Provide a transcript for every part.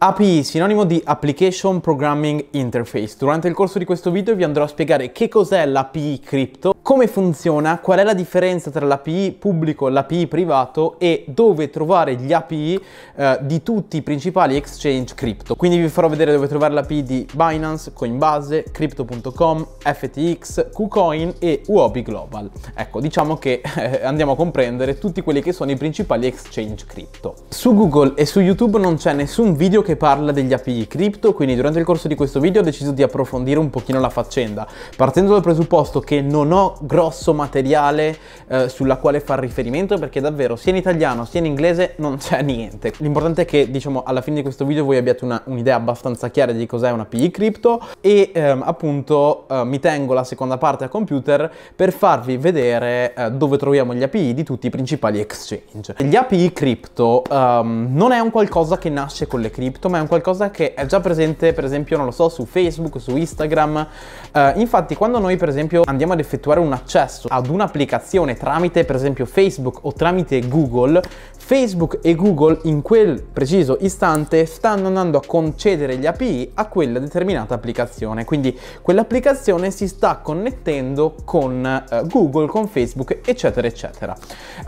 API, sinonimo di Application Programming Interface. Durante il corso di questo video vi andrò a spiegare che cos'è l'API cripto, come funziona, qual è la differenza tra l'API pubblico e l'API privato e dove trovare gli API eh, di tutti i principali exchange cripto. Quindi vi farò vedere dove trovare l'API di Binance, Coinbase, Crypto.com, FTX, KuCoin e UOB Global. Ecco, diciamo che eh, andiamo a comprendere tutti quelli che sono i principali exchange cripto. Su Google e su YouTube non c'è nessun video che che parla degli API cripto, quindi durante il corso di questo video ho deciso di approfondire un pochino la faccenda, partendo dal presupposto che non ho grosso materiale eh, sulla quale far riferimento perché davvero sia in italiano sia in inglese non c'è niente. L'importante è che diciamo alla fine di questo video voi abbiate un'idea un abbastanza chiara di cos'è un API cripto e ehm, appunto eh, mi tengo la seconda parte a computer per farvi vedere eh, dove troviamo gli API di tutti i principali exchange. Gli API cripto ehm, non è un qualcosa che nasce con le cripto cripto, ma è un qualcosa che è già presente, per esempio, non lo so, su Facebook, su Instagram. Eh, infatti, quando noi, per esempio, andiamo ad effettuare un accesso ad un'applicazione tramite, per esempio, Facebook o tramite Google, Facebook e Google in quel preciso istante stanno andando a concedere gli API a quella determinata applicazione, quindi quell'applicazione si sta connettendo con uh, Google, con Facebook, eccetera, eccetera.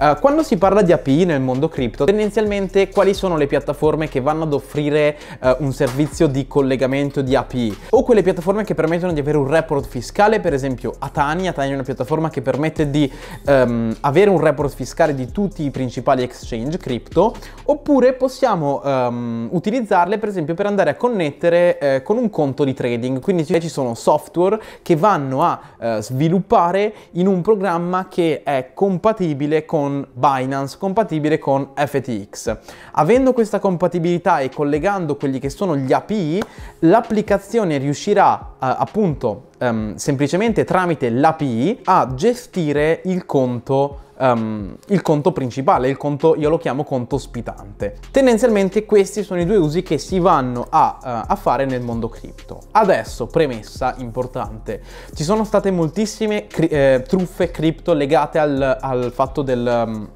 Uh, quando si parla di API nel mondo cripto, tendenzialmente quali sono le piattaforme che vanno ad offrire uh, un servizio di collegamento di API o quelle piattaforme che permettono di avere un report fiscale, per esempio Atani, Atani è una piattaforma che permette di um, avere un report fiscale di tutti i principali exchange exchange cripto oppure possiamo um, utilizzarle per esempio per andare a connettere eh, con un conto di trading. Quindi ci sono software che vanno a eh, sviluppare in un programma che è compatibile con Binance, compatibile con FTX. Avendo questa compatibilità e collegando quelli che sono gli API, l'applicazione riuscirà eh, appunto ehm, semplicemente tramite l'API a gestire il conto um, il conto principale, il conto, io lo chiamo conto ospitante. Tendenzialmente questi sono i due usi che si vanno a, uh, a fare nel mondo cripto. Adesso, premessa importante, ci sono state moltissime cri eh, truffe cripto legate al, al fatto del, um,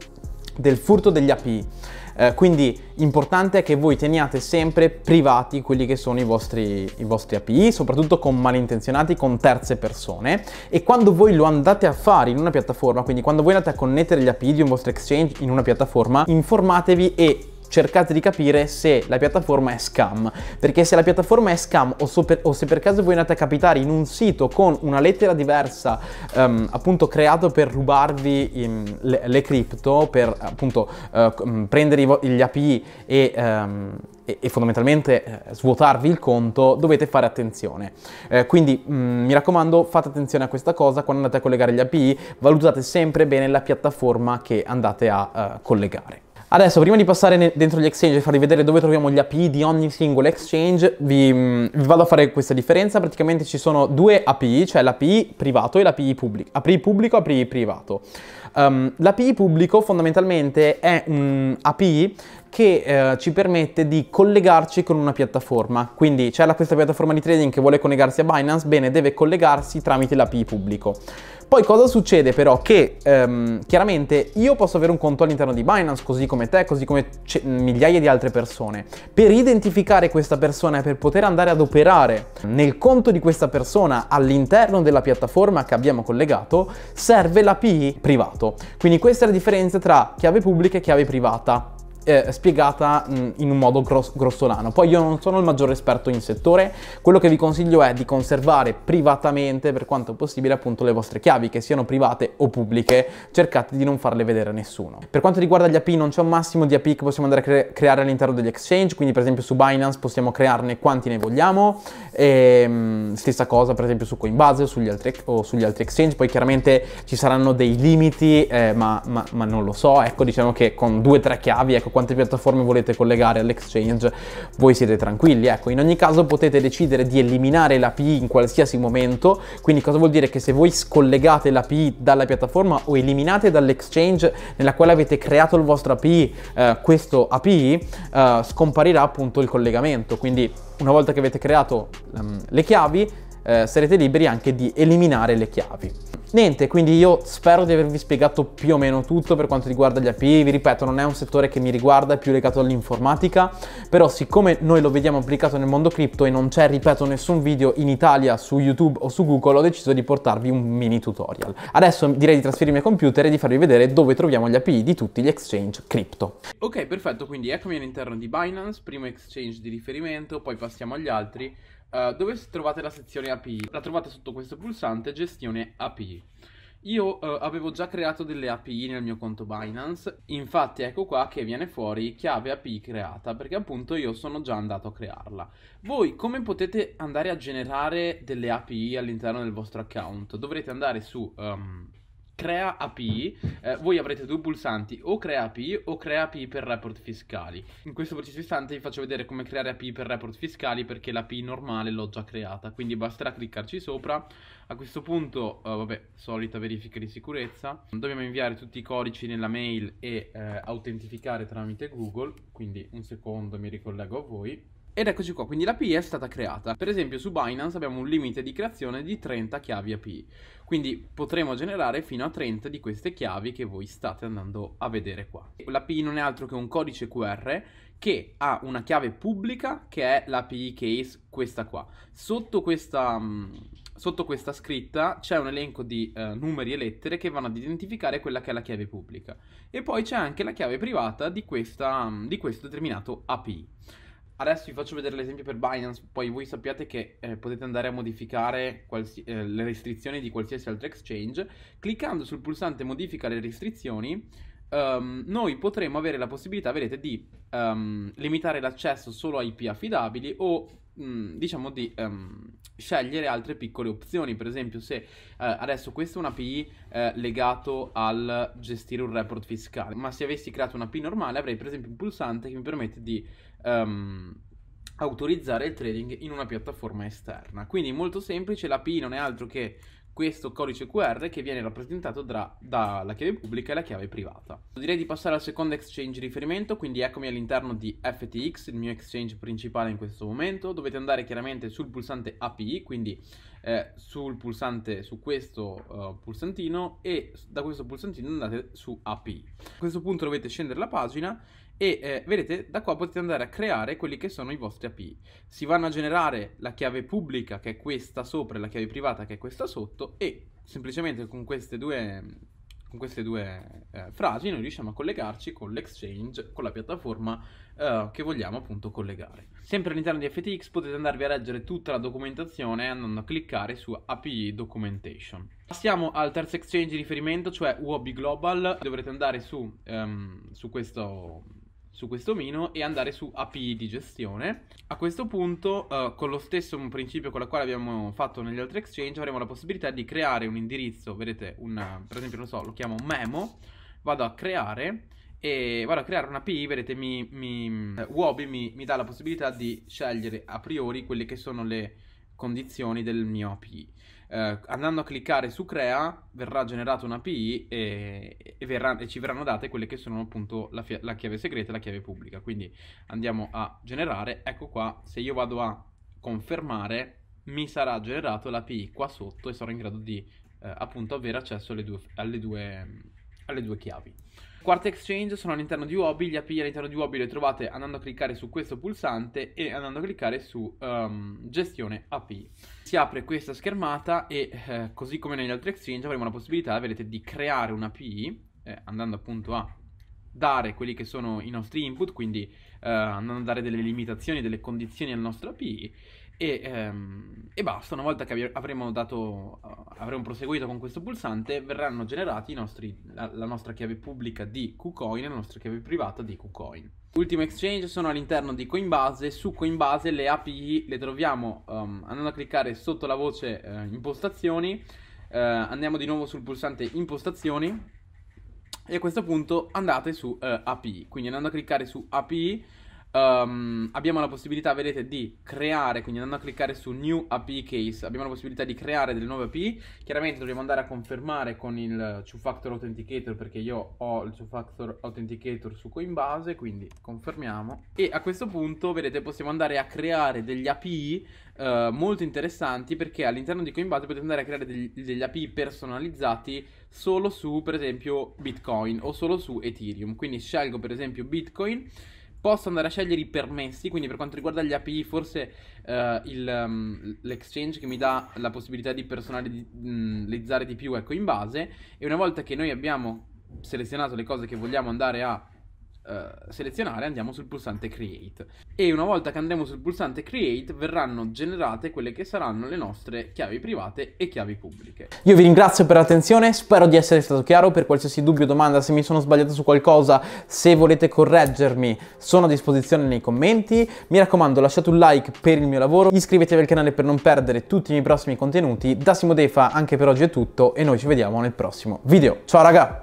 del furto degli API eh, quindi importante è che voi teniate sempre privati quelli che sono i vostri, i vostri API, soprattutto con malintenzionati, con terze persone e quando voi lo andate a fare in una piattaforma, quindi quando voi andate a connettere gli API di un vostro exchange in una piattaforma, informatevi e cercate di capire se la piattaforma è scam, perché se la piattaforma è scam o, so per, o se per caso voi andate a capitare in un sito con una lettera diversa, um, appunto creato per rubarvi ehm, le, le cripto, per appunto uh, prendere gli API e... Um, e, fondamentalmente eh, svuotarvi il conto, dovete fare attenzione. Eh, quindi mh, mm, mi raccomando, fate attenzione a questa cosa quando andate a collegare gli API, valutate sempre bene la piattaforma che andate a uh, collegare. Adesso, prima di passare dentro gli exchange e farvi vedere dove troviamo gli API di ogni singolo exchange, vi, vi vado a fare questa differenza. Praticamente ci sono due API, cioè l'API privato e l'API pubblico. API pubblico, API privato. Um, ehm, L'API pubblico fondamentalmente è un API che eh, ci permette di collegarci con una piattaforma. Quindi c'è questa piattaforma di trading che vuole collegarsi a Binance, bene, deve collegarsi tramite l'API pubblico. Poi cosa succede però? Che ehm, chiaramente io posso avere un conto all'interno di Binance, così come te, così come migliaia di altre persone. Per identificare questa persona e per poter andare ad operare nel conto di questa persona all'interno della piattaforma che abbiamo collegato, serve l'API privato. Quindi questa è la differenza tra chiave pubblica e chiave privata eh, spiegata mh, mm, in un modo gross grossolano. Poi io non sono il maggiore esperto in settore, quello che vi consiglio è di conservare privatamente per quanto possibile appunto le vostre chiavi, che siano private o pubbliche, cercate di non farle vedere a nessuno. Per quanto riguarda gli API non c'è un massimo di API che possiamo andare a cre creare all'interno degli exchange, quindi per esempio su Binance possiamo crearne quanti ne vogliamo, e, ehm, mh, stessa cosa per esempio su Coinbase sugli altri, o sugli altri exchange, poi chiaramente ci saranno dei limiti, eh, ma, ma, ma, non lo so, ecco diciamo che con due o tre chiavi, ecco quante piattaforme volete collegare all'exchange, voi siete tranquilli. Ecco, in ogni caso potete decidere di eliminare l'API in qualsiasi momento, quindi cosa vuol dire che se voi scollegate l'API dalla piattaforma o eliminate dall'exchange nella quale avete creato il vostro API, eh, questo API eh, scomparirà appunto il collegamento. Quindi una volta che avete creato um, le chiavi, eh, sarete liberi anche di eliminare le chiavi. Niente, quindi io spero di avervi spiegato più o meno tutto per quanto riguarda gli API, vi ripeto non è un settore che mi riguarda, è più legato all'informatica, però siccome noi lo vediamo applicato nel mondo cripto e non c'è, ripeto, nessun video in Italia su YouTube o su Google, ho deciso di portarvi un mini tutorial. Adesso direi di trasferirmi al computer e di farvi vedere dove troviamo gli API di tutti gli exchange cripto. Ok, perfetto, quindi eccomi all'interno di Binance, primo exchange di riferimento, poi passiamo agli altri. Eh, dove trovate la sezione API? La trovate sotto questo pulsante gestione API. Io uh, avevo già creato delle API nel mio conto Binance, infatti ecco qua che viene fuori chiave API creata, perché appunto io sono già andato a crearla. Voi come potete andare a generare delle API all'interno del vostro account? Dovrete andare su um, crea API, eh, voi avrete due pulsanti, o crea API o crea API per report fiscali. In questo preciso istante vi faccio vedere come creare API per report fiscali perché l'API normale l'ho già creata, quindi basterà cliccarci sopra. A questo punto, eh, vabbè, solita verifica di sicurezza, dobbiamo inviare tutti i codici nella mail e eh, autentificare tramite Google, quindi un secondo mi ricollego a voi. Ed eccoci qua, quindi l'API è stata creata. Per esempio su Binance abbiamo un limite di creazione di 30 chiavi API, quindi potremo generare fino a 30 di queste chiavi che voi state andando a vedere qua. L'API non è altro che un codice QR che ha una chiave pubblica che è l'API case, questa qua. Sotto questa, mm, sotto questa scritta c'è un elenco di eh, numeri e lettere che vanno ad identificare quella che è la chiave pubblica. E poi c'è anche la chiave privata di, questa, mm, di questo determinato API. Adesso vi faccio vedere l'esempio per Binance, poi voi sappiate che eh, potete andare a modificare qualsi- eh, le restrizioni di qualsiasi altro exchange. Cliccando sul pulsante modifica le restrizioni, um, noi potremo avere la possibilità, vedete, di um, limitare l'accesso solo a IP affidabili o diciamo di um, scegliere altre piccole opzioni per esempio se eh, adesso questa è una PI eh, legato al gestire un report fiscale ma se avessi creato una PI normale avrei per esempio un pulsante che mi permette di um, autorizzare il trading in una piattaforma esterna quindi molto semplice l'API non è altro che questo codice QR che viene rappresentato tra, dalla chiave pubblica e la chiave privata. Direi di passare al secondo exchange di riferimento, quindi eccomi all'interno di FTX, il mio exchange principale in questo momento. Dovete andare chiaramente sul pulsante API, quindi eh, sul pulsante, su questo uh, pulsantino e da questo pulsantino andate su API. A questo punto dovete scendere la pagina e eh, vedete da qua potete andare a creare quelli che sono i vostri API. Si vanno a generare la chiave pubblica che è questa sopra e la chiave privata che è questa sotto e semplicemente con queste due, con queste due eh, frasi noi riusciamo a collegarci con l'exchange, con la piattaforma eh, che vogliamo appunto collegare. Sempre all'interno di FTX potete andarvi a leggere tutta la documentazione andando a cliccare su API Documentation. Passiamo al terzo exchange di riferimento, cioè Wobby Global. Dovrete andare su, ehm, su questo su questo mino e andare su API di gestione. A questo punto, eh, con lo stesso principio con la quale abbiamo fatto negli altri exchange, avremo la possibilità di creare un indirizzo, vedete, una, per esempio, lo so, lo chiamo memo, vado a creare e vado a creare API, vedete, mi, mi, eh, Wobi mi, mi dà la possibilità di scegliere a priori quelle che sono le condizioni del mio API. Eh, andando a cliccare su crea verrà generato un API e, e, verrà, e, ci verranno date quelle che sono appunto la, la chiave segreta e la chiave pubblica. Quindi andiamo a generare, ecco qua, se io vado a confermare mi sarà generato l'API qua sotto e sarò in grado di eh, appunto avere accesso alle due, alle due alle due chiavi. Quarta Exchange sono all'interno di Wobby, gli API all'interno di Wobby le trovate andando a cliccare su questo pulsante e andando a cliccare su um, gestione API. Si apre questa schermata e eh, così come negli altri Exchange avremo la possibilità, vedete, di creare un'API eh, andando appunto a dare quelli che sono i nostri input, quindi eh, andando a dare delle limitazioni, delle condizioni al nostro API e, ehm, e, basta, una volta che avremo, dato, eh, avremo proseguito con questo pulsante verranno generati i nostri, la, la, nostra chiave pubblica di KuCoin e la nostra chiave privata di KuCoin. Ultimo exchange sono all'interno di Coinbase, su Coinbase le API le troviamo um, andando a cliccare sotto la voce eh, impostazioni, eh, andiamo di nuovo sul pulsante impostazioni e a questo punto andate su eh, API, quindi andando a cliccare su API Um, abbiamo la possibilità, vedete, di creare, quindi andando a cliccare su New API Case, abbiamo la possibilità di creare delle nuove API. Chiaramente dobbiamo andare a confermare con il Two Factor Authenticator perché io ho il Two Factor Authenticator su Coinbase, quindi confermiamo. E a questo punto, vedete, possiamo andare a creare degli API uh, eh, molto interessanti perché all'interno di Coinbase potete andare a creare degli, degli API personalizzati solo su, per esempio, Bitcoin o solo su Ethereum. Quindi scelgo, per esempio, Bitcoin posso andare a scegliere i permessi, quindi per quanto riguarda gli API forse eh, il, um, l'exchange che mi dà la possibilità di personalizzare mm, di più, ecco, in base, e una volta che noi abbiamo selezionato le cose che vogliamo andare a eh, selezionare andiamo sul pulsante Create e una volta che andremo sul pulsante Create verranno generate quelle che saranno le nostre chiavi private e chiavi pubbliche. Io vi ringrazio per l'attenzione, spero di essere stato chiaro, per qualsiasi dubbio, o domanda, se mi sono sbagliato su qualcosa, se volete correggermi, sono a disposizione nei commenti. Mi raccomando lasciate un like per il mio lavoro, iscrivetevi al canale per non perdere tutti i miei prossimi contenuti. Da Simo Defa anche per oggi è tutto e noi ci vediamo nel prossimo video. Ciao raga!